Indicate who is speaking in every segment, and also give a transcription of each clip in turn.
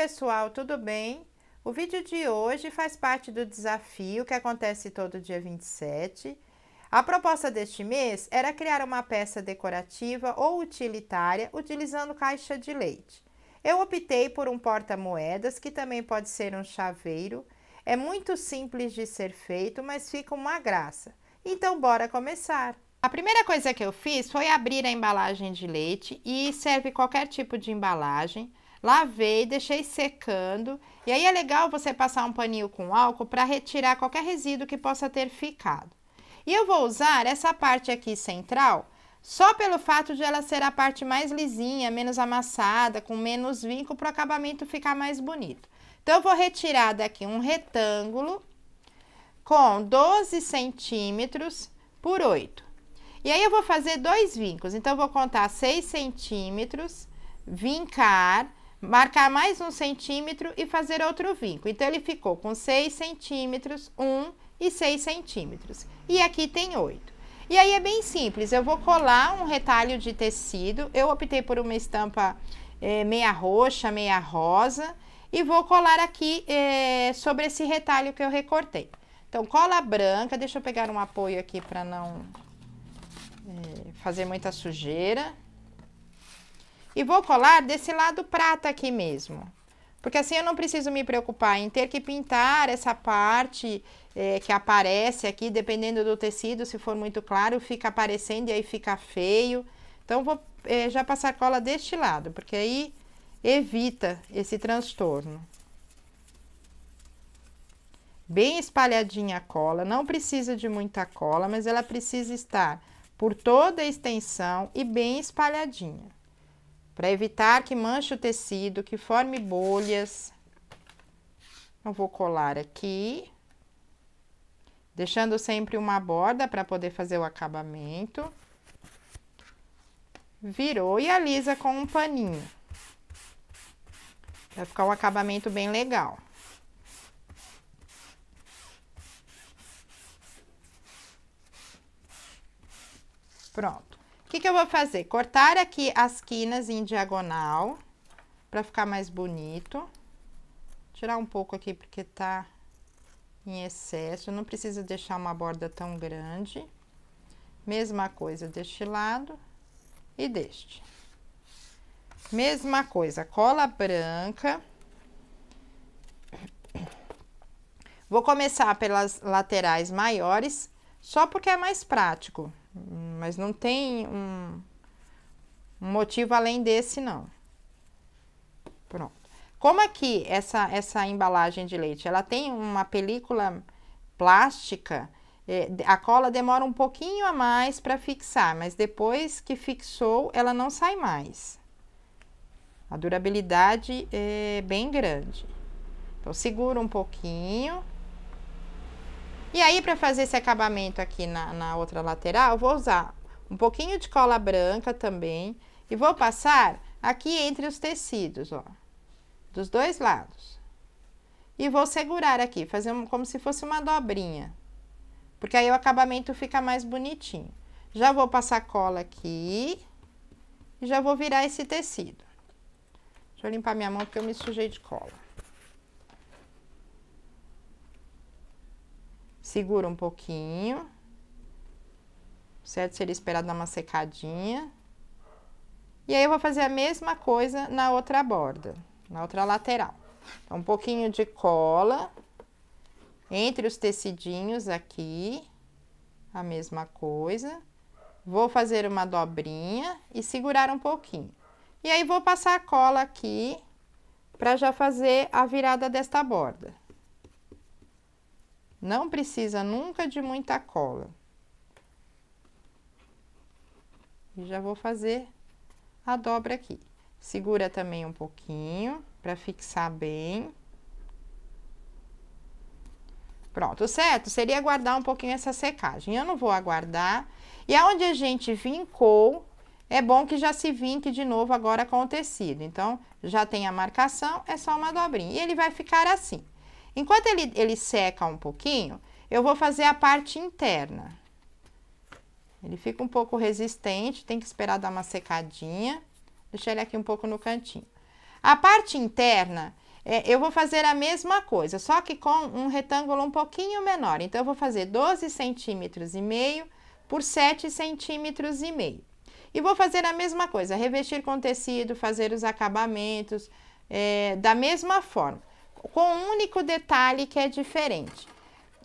Speaker 1: pessoal, tudo bem? O vídeo de hoje faz parte do desafio que acontece todo dia 27. A proposta deste mês era criar uma peça decorativa ou utilitária utilizando caixa de leite. Eu optei por um porta-moedas, que também pode ser um chaveiro. É muito simples de ser feito, mas fica uma graça. Então, bora começar! A primeira coisa que eu fiz foi abrir a embalagem de leite e serve qualquer tipo de embalagem. Lavei, deixei secando. E aí é legal você passar um paninho com álcool para retirar qualquer resíduo que possa ter ficado. E eu vou usar essa parte aqui central só pelo fato de ela ser a parte mais lisinha, menos amassada, com menos vinco, para o acabamento ficar mais bonito. Então, eu vou retirar daqui um retângulo com 12 centímetros por 8. E aí, eu vou fazer dois vincos. Então, eu vou contar 6 centímetros, vincar marcar mais um centímetro e fazer outro vinco. Então, ele ficou com 6 centímetros, 1 e 6 centímetros. E aqui tem 8. E aí é bem simples, eu vou colar um retalho de tecido, eu optei por uma estampa é, meia roxa, meia rosa, e vou colar aqui é, sobre esse retalho que eu recortei. Então, cola branca, deixa eu pegar um apoio aqui para não é, fazer muita sujeira. E vou colar desse lado prata aqui mesmo. Porque assim eu não preciso me preocupar em ter que pintar essa parte é, que aparece aqui, dependendo do tecido, se for muito claro, fica aparecendo e aí fica feio. Então, vou é, já passar cola deste lado, porque aí evita esse transtorno. Bem espalhadinha a cola, não precisa de muita cola, mas ela precisa estar por toda a extensão e bem espalhadinha para evitar que manche o tecido, que forme bolhas. Eu vou colar aqui, deixando sempre uma borda para poder fazer o acabamento. Virou e alisa com um paninho. Vai ficar um acabamento bem legal. Pronto. O que, que eu vou fazer? Cortar aqui as quinas em diagonal, para ficar mais bonito. Tirar um pouco aqui, porque tá em excesso. não precisa deixar uma borda tão grande. Mesma coisa deste lado e deste. Mesma coisa, cola branca. Vou começar pelas laterais maiores, só porque é mais prático mas não tem um, um motivo além desse, não. Pronto. Como aqui é essa, essa embalagem de leite, ela tem uma película plástica, é, a cola demora um pouquinho a mais para fixar, mas depois que fixou, ela não sai mais. A durabilidade é bem grande. Então, segura um pouquinho e aí, para fazer esse acabamento aqui na, na outra lateral, vou usar um pouquinho de cola branca também. E vou passar aqui entre os tecidos, ó. Dos dois lados. E vou segurar aqui, fazer um, como se fosse uma dobrinha. Porque aí o acabamento fica mais bonitinho. Já vou passar cola aqui. E já vou virar esse tecido. Deixa eu limpar minha mão porque eu me sujei de cola. Segura um pouquinho. Certo? Seria esperar dar uma secadinha. E aí, eu vou fazer a mesma coisa na outra borda, na outra lateral. Então, um pouquinho de cola entre os tecidinhos aqui, a mesma coisa. Vou fazer uma dobrinha e segurar um pouquinho. E aí, vou passar a cola aqui para já fazer a virada desta borda. Não precisa nunca de muita cola. E já vou fazer a dobra aqui. Segura também um pouquinho para fixar bem. Pronto, certo seria aguardar um pouquinho essa secagem. Eu não vou aguardar. E aonde a gente vincou, é bom que já se vinque de novo agora com o tecido. Então, já tem a marcação, é só uma dobrinha. E ele vai ficar assim. Enquanto ele, ele seca um pouquinho, eu vou fazer a parte interna. Ele fica um pouco resistente, tem que esperar dar uma secadinha. Deixa ele aqui um pouco no cantinho. A parte interna, é, eu vou fazer a mesma coisa, só que com um retângulo um pouquinho menor. Então, eu vou fazer 12 centímetros e meio por 7 centímetros e meio. E vou fazer a mesma coisa, revestir com tecido, fazer os acabamentos é, da mesma forma com um único detalhe que é diferente.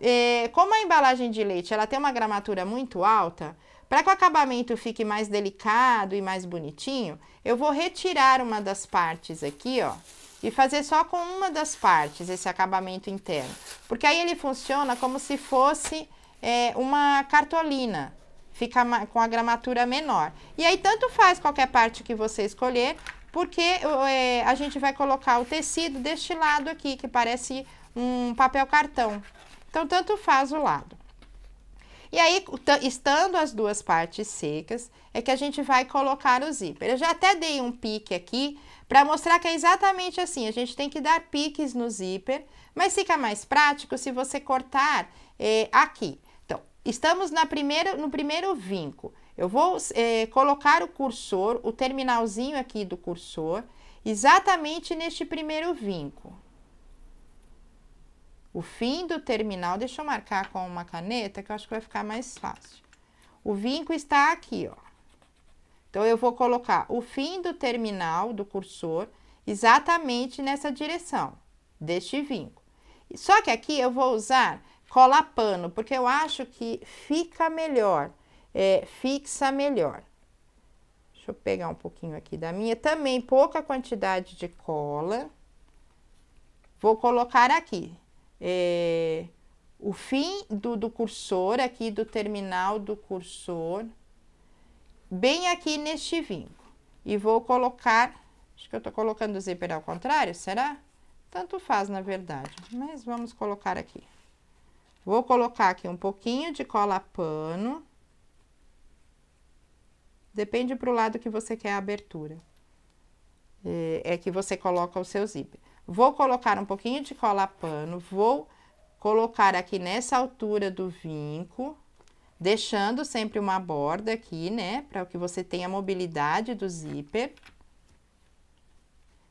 Speaker 1: É, como a embalagem de leite ela tem uma gramatura muito alta, para que o acabamento fique mais delicado e mais bonitinho, eu vou retirar uma das partes aqui, ó, e fazer só com uma das partes esse acabamento interno. Porque aí ele funciona como se fosse é, uma cartolina, fica com a gramatura menor. E aí tanto faz qualquer parte que você escolher, porque é, a gente vai colocar o tecido deste lado aqui, que parece um papel cartão. Então, tanto faz o lado. E aí, estando as duas partes secas, é que a gente vai colocar o zíper. Eu já até dei um pique aqui para mostrar que é exatamente assim. A gente tem que dar piques no zíper, mas fica mais prático se você cortar é, aqui. Então, estamos na primeira, no primeiro vinco. Eu vou é, colocar o cursor, o terminalzinho aqui do cursor, exatamente neste primeiro vinco. O fim do terminal, deixa eu marcar com uma caneta que eu acho que vai ficar mais fácil. O vinco está aqui, ó. Então, eu vou colocar o fim do terminal do cursor exatamente nessa direção, deste vinco. Só que aqui eu vou usar cola pano, porque eu acho que fica melhor é, fixa melhor. Deixa eu pegar um pouquinho aqui da minha. Também pouca quantidade de cola. Vou colocar aqui é, o fim do, do cursor, aqui do terminal do cursor, bem aqui neste vinco. E vou colocar, acho que eu tô colocando o zíper ao contrário, será? Tanto faz, na verdade, mas vamos colocar aqui. Vou colocar aqui um pouquinho de cola pano Depende para o lado que você quer a abertura. É, é que você coloca o seu zíper. Vou colocar um pouquinho de cola pano, vou colocar aqui nessa altura do vinco, deixando sempre uma borda aqui, né? Para que você tenha mobilidade do zíper.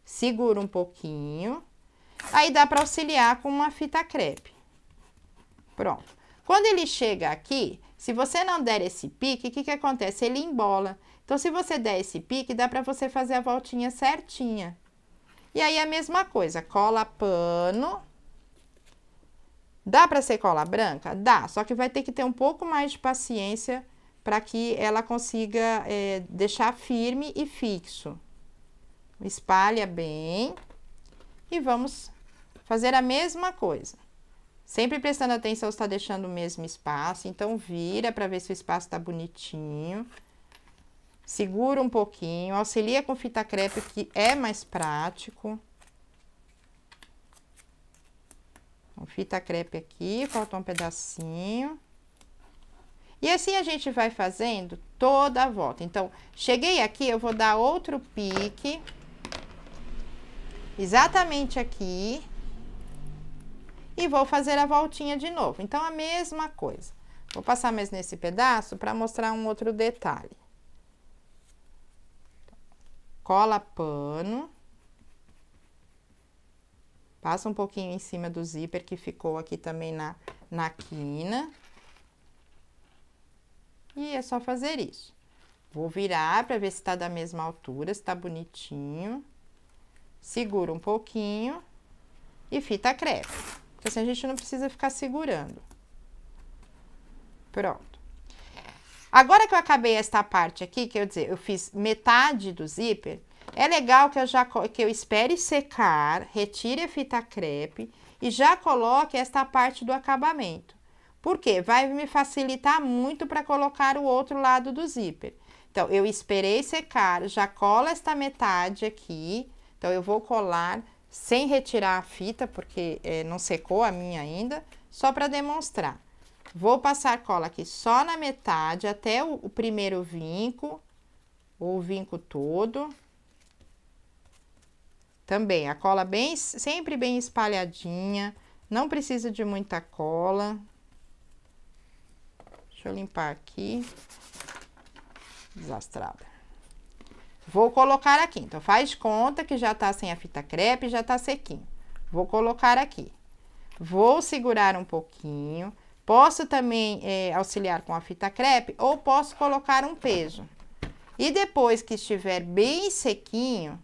Speaker 1: Seguro um pouquinho. Aí dá para auxiliar com uma fita crepe. Pronto. Quando ele chega aqui, se você não der esse pique, o que, que acontece? Ele embola. Então, se você der esse pique, dá para você fazer a voltinha certinha. E aí, a mesma coisa, cola pano. Dá para ser cola branca? Dá, só que vai ter que ter um pouco mais de paciência para que ela consiga é, deixar firme e fixo. Espalha bem e vamos fazer a mesma coisa. Sempre prestando atenção se está deixando o mesmo espaço. Então, vira para ver se o espaço está bonitinho. Segura um pouquinho. Auxilia com fita crepe, que é mais prático. fita crepe aqui, falta um pedacinho. E assim a gente vai fazendo toda a volta. Então, cheguei aqui, eu vou dar outro pique. Exatamente aqui e vou fazer a voltinha de novo. Então, a mesma coisa. Vou passar mais nesse pedaço para mostrar um outro detalhe. Cola pano. Passa um pouquinho em cima do zíper que ficou aqui também na, na quina. E é só fazer isso. Vou virar para ver se tá da mesma altura, se tá bonitinho. Segura um pouquinho e fita crepe. Então, assim, a gente não precisa ficar segurando. Pronto. Agora que eu acabei esta parte aqui, quer dizer, eu fiz metade do zíper, é legal que eu já que eu espere secar, retire a fita crepe e já coloque esta parte do acabamento. Porque vai me facilitar muito para colocar o outro lado do zíper. Então, eu esperei secar, já cola esta metade aqui. Então, eu vou colar sem retirar a fita, porque é, não secou a minha ainda, só para demonstrar. Vou passar cola aqui só na metade, até o, o primeiro vinco, o vinco todo. Também, a cola bem, sempre bem espalhadinha, não precisa de muita cola. Deixa eu limpar aqui. Desastrada. Vou colocar aqui. Então, faz conta que já tá sem a fita crepe, já tá sequinho. Vou colocar aqui. Vou segurar um pouquinho. Posso também é, auxiliar com a fita crepe ou posso colocar um peso. E depois que estiver bem sequinho,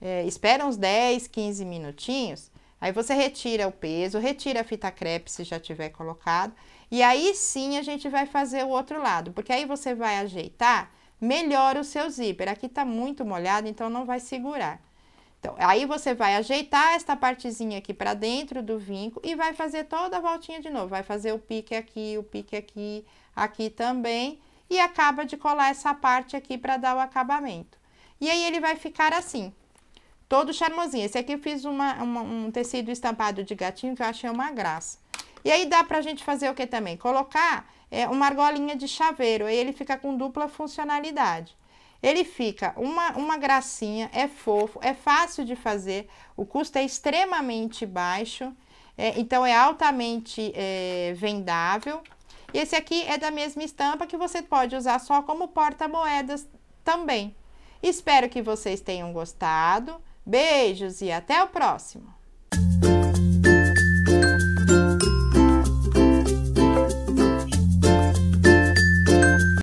Speaker 1: é, espera uns 10, 15 minutinhos, Aí você retira o peso, retira a fita crepe se já tiver colocado. E aí sim a gente vai fazer o outro lado, porque aí você vai ajeitar melhora o seu zíper. Aqui tá muito molhado, então não vai segurar. Então, aí você vai ajeitar esta partezinha aqui para dentro do vinco e vai fazer toda a voltinha de novo. Vai fazer o pique aqui, o pique aqui, aqui também e acaba de colar essa parte aqui para dar o acabamento. E aí ele vai ficar assim, todo charmosinho. Esse aqui eu fiz uma, uma, um tecido estampado de gatinho que eu achei uma graça. E aí dá para a gente fazer o que também? Colocar é, uma argolinha de chaveiro, aí ele fica com dupla funcionalidade. Ele fica uma, uma gracinha, é fofo, é fácil de fazer, o custo é extremamente baixo, é, então é altamente é, vendável. E esse aqui é da mesma estampa que você pode usar só como porta-moedas também. Espero que vocês tenham gostado. Beijos e até o próximo!